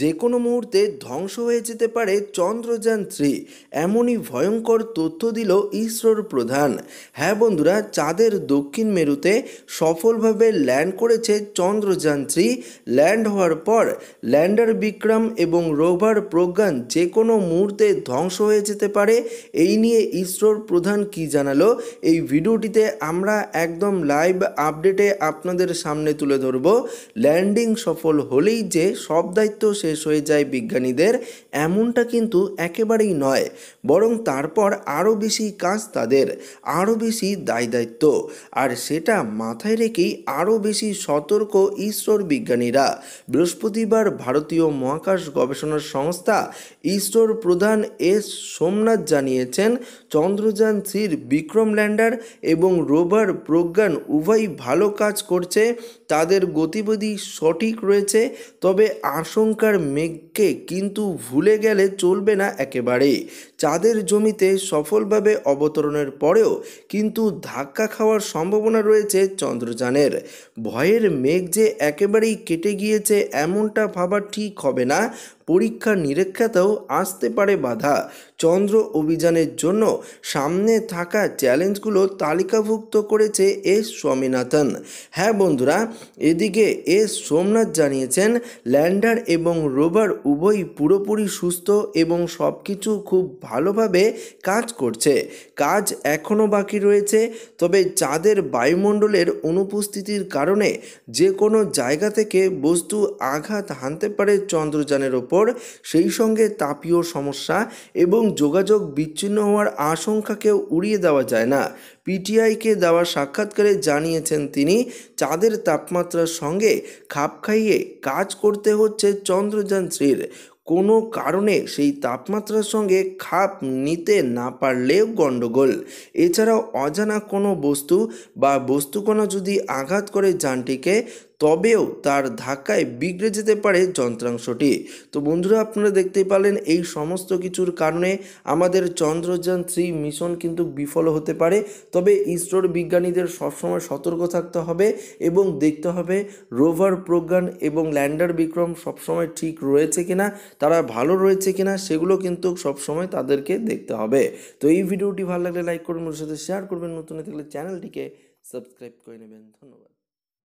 যে কোনো মুহূর্তে ধ্বংস হয়ে যেতে পারে চন্দ্রযান থ্রি এমনই ভয়ঙ্কর তথ্য দিল ইসরোর প্রধান হ্যাঁ বন্ধুরা চাঁদের দক্ষিণ মেরুতে সফলভাবে ল্যান্ড করেছে চন্দ্রযান থ্রি ল্যান্ড হওয়ার পর ল্যান্ডার বিক্রম এবং রোভার প্রজ্ঞান যে কোনো মুহূর্তে ধ্বংস হয়ে যেতে পারে এই নিয়ে ইসরোর প্রধান কি জানালো এই ভিডিওটিতে আমরা একদম লাইভ আপডেটে আপনাদের সামনে তুলে ধরব ল্যান্ডিং সফল হলেই যে সব দায়িত্ব সে শেষ হয়ে যায় বিজ্ঞানীদের এমনটা কিন্তু একেবারেই নয় বরং তারপর আরও বেশি কাজ তাদের আরও বেশি দায় দায়িত্ব আর সেটা মাথায় রেখেই আরও বেশি সতর্ক ইসরোর বিজ্ঞানীরা বৃহস্পতিবার ভারতীয় মহাকাশ গবেষণা সংস্থা ইসরোর প্রধান এস সোমনাথ জানিয়েছেন চন্দ্রযান থ্রির বিক্রম ল্যান্ডার এবং রোভার প্রজ্ঞান উভয় ভালো কাজ করছে তাদের গতিবিধি সঠিক রয়েছে তবে আশঙ্কার মেঘকে কিন্তু ভুলে গেলে চলবে না একেবারে চাঁদের জমিতে সফলভাবে অবতরণের পরেও কিন্তু ধাক্কা খাওয়ার সম্ভাবনা রয়েছে চন্দ্রযানের ভয়ের মেঘ যে একেবারেই কেটে গিয়েছে এমনটা ভাবা ঠিক হবে না পরীক্ষা নিরীক্ষাতেও আসতে পারে বাধা চন্দ্র অভিযানের জন্য সামনে থাকা চ্যালেঞ্জগুলো তালিকাভুক্ত করেছে এস স্বামীনাথন হ্যাঁ বন্ধুরা এদিকে এস সোমনাথ জানিয়েছেন ল্যান্ডার এবং রোভার উভয়ই পুরোপুরি সুস্থ এবং সব কিছু খুব ভালোভাবে কাজ করছে কাজ এখনও বাকি রয়েছে তবে চাঁদের বায়ুমণ্ডলের অনুপস্থিতির কারণে যে কোনো জায়গা থেকে বস্তু আঘাত হানতে পারে চন্দ্রযানের ওপর উপর সেই সঙ্গে তাপীয় সমস্যা এবং যোগাযোগ বিচ্ছিন্ন হওয়ার আশঙ্কাকেও উড়িয়ে দেওয়া যায় না পিটিআইকে দেওয়া সাক্ষাৎকারে জানিয়েছেন তিনি চাঁদের তাপমাত্রার সঙ্গে খাপ খাইয়ে কাজ করতে হচ্ছে চন্দ্রযান থ্রির কোনো কারণে সেই তাপমাত্রার সঙ্গে খাপ নিতে না পারলেও গণ্ডগোল এছাড়াও অজানা কোনো বস্তু বা বস্তুকণা যদি আঘাত করে যানটিকে তবেও তার ধাক্কায় বিগড়ে যেতে পারে যন্ত্রাংশটি তো বন্ধুরা আপনারা দেখতে পালেন এই সমস্ত কিছুর কারণে আমাদের চন্দ্রযান থ্রি মিশন কিন্তু বিফল হতে পারে তবে ইসরোর বিজ্ঞানীদের সবসময় সতর্ক থাকতে হবে এবং দেখতে হবে রোভার প্রজ্ঞান এবং ল্যান্ডার বিক্রম সবসময় ঠিক রয়েছে কিনা তারা ভালো রয়েছে কিনা সেগুলো কিন্তু সবসময় তাদেরকে দেখতে হবে তো এই ভিডিওটি ভালো লাগলে লাইক করবেন ওর সাথে শেয়ার করবেন নতুন থাকলে চ্যানেলটিকে সাবস্ক্রাইব করে নেবেন ধন্যবাদ